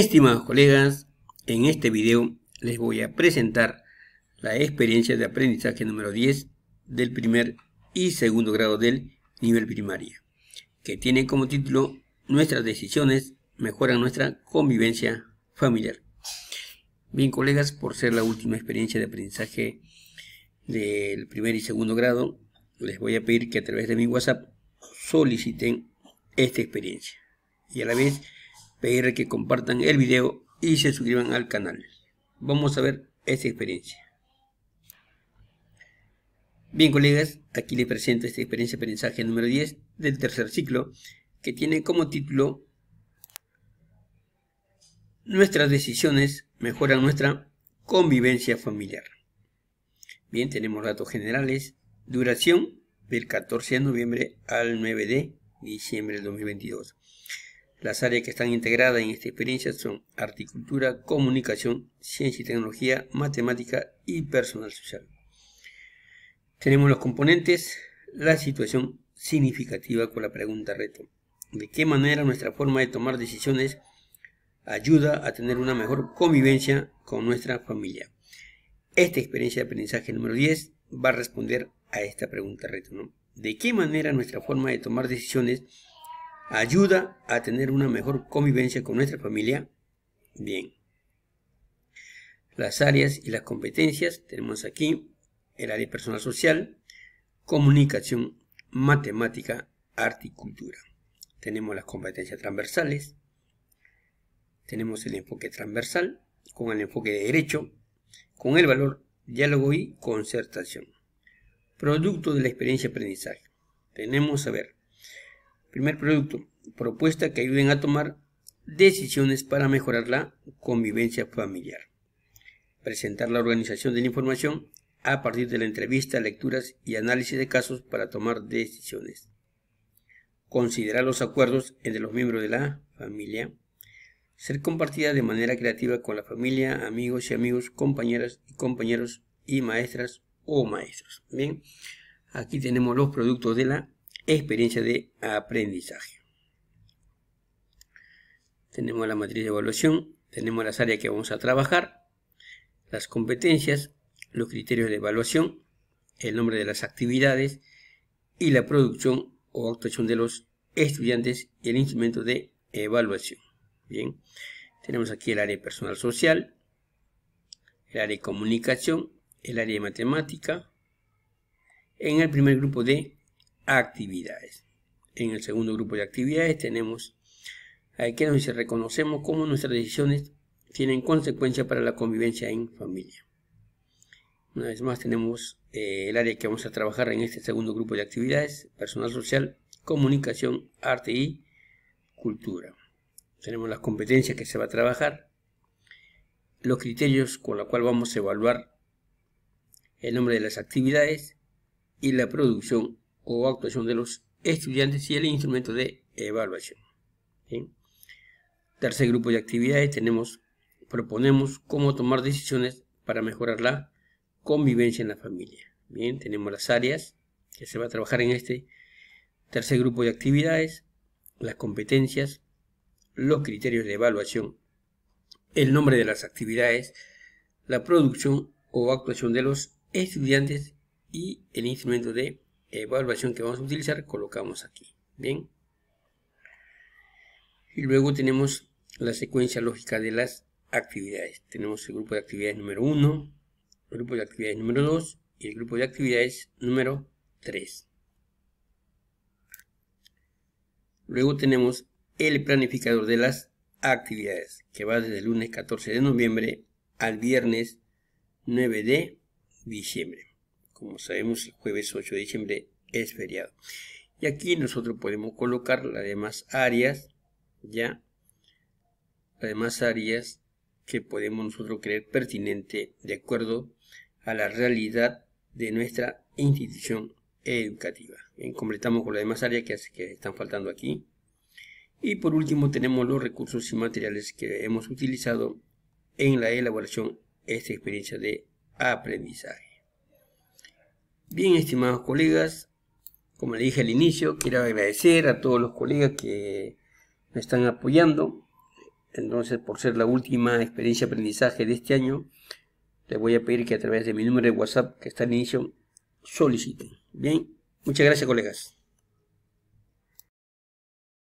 Estimados colegas, en este video les voy a presentar la experiencia de aprendizaje número 10 del primer y segundo grado del nivel primaria, que tiene como título Nuestras decisiones mejoran nuestra convivencia familiar. Bien, colegas, por ser la última experiencia de aprendizaje del primer y segundo grado, les voy a pedir que a través de mi WhatsApp soliciten esta experiencia. Y a la vez pedir que compartan el video y se suscriban al canal. Vamos a ver esta experiencia. Bien colegas, aquí les presento esta experiencia de aprendizaje número 10 del tercer ciclo que tiene como título Nuestras decisiones mejoran nuestra convivencia familiar. Bien, tenemos datos generales. Duración del 14 de noviembre al 9 de diciembre del 2022. Las áreas que están integradas en esta experiencia son articultura, comunicación, ciencia y tecnología, matemática y personal social. Tenemos los componentes, la situación significativa con la pregunta reto. ¿De qué manera nuestra forma de tomar decisiones ayuda a tener una mejor convivencia con nuestra familia? Esta experiencia de aprendizaje número 10 va a responder a esta pregunta reto. ¿De qué manera nuestra forma de tomar decisiones ayuda a tener una mejor convivencia con nuestra familia? Bien. Las áreas y las competencias tenemos aquí el área personal social, comunicación, matemática, arte y cultura. Tenemos las competencias transversales, tenemos el enfoque transversal con el enfoque de derecho, con el valor, diálogo y concertación. Producto de la experiencia aprendizaje. Tenemos, a ver, Primer producto, propuesta que ayuden a tomar decisiones para mejorar la convivencia familiar. Presentar la organización de la información a partir de la entrevista, lecturas y análisis de casos para tomar decisiones. Considerar los acuerdos entre los miembros de la familia. Ser compartida de manera creativa con la familia, amigos y amigos, compañeras y compañeros y maestras o maestros. Bien, aquí tenemos los productos de la experiencia de aprendizaje. Tenemos la matriz de evaluación, tenemos las áreas que vamos a trabajar, las competencias, los criterios de evaluación, el nombre de las actividades y la producción o actuación de los estudiantes y el instrumento de evaluación. Bien, tenemos aquí el área personal social, el área de comunicación, el área de matemática, en el primer grupo de actividades. En el segundo grupo de actividades tenemos a que nos reconocemos cómo nuestras decisiones tienen consecuencia para la convivencia en familia. Una vez más tenemos eh, el área que vamos a trabajar en este segundo grupo de actividades, personal social, comunicación, arte y cultura. Tenemos las competencias que se va a trabajar, los criterios con los cuales vamos a evaluar el nombre de las actividades y la producción o actuación de los estudiantes y el instrumento de evaluación. Tercer grupo de actividades tenemos, proponemos cómo tomar decisiones para mejorar la convivencia en la familia. Bien, tenemos las áreas que se va a trabajar en este tercer grupo de actividades, las competencias, los criterios de evaluación, el nombre de las actividades, la producción o actuación de los estudiantes y el instrumento de evaluación eh, que vamos a utilizar colocamos aquí. Bien. Y luego tenemos la secuencia lógica de las actividades. Tenemos el grupo de actividades número 1, el grupo de actividades número 2 y el grupo de actividades número 3. Luego tenemos el planificador de las actividades, que va desde el lunes 14 de noviembre al viernes 9 de diciembre. Como sabemos, el jueves 8 de diciembre es feriado. Y aquí nosotros podemos colocar las demás áreas, ya, las demás áreas que podemos nosotros creer pertinente de acuerdo a la realidad de nuestra institución educativa. completamos con las demás áreas que, que están faltando aquí. Y por último tenemos los recursos y materiales que hemos utilizado en la elaboración de esta experiencia de aprendizaje. Bien, estimados colegas, como le dije al inicio, quiero agradecer a todos los colegas que me están apoyando. Entonces, por ser la última experiencia de aprendizaje de este año, les voy a pedir que a través de mi número de WhatsApp que está al inicio soliciten. Bien, muchas gracias colegas.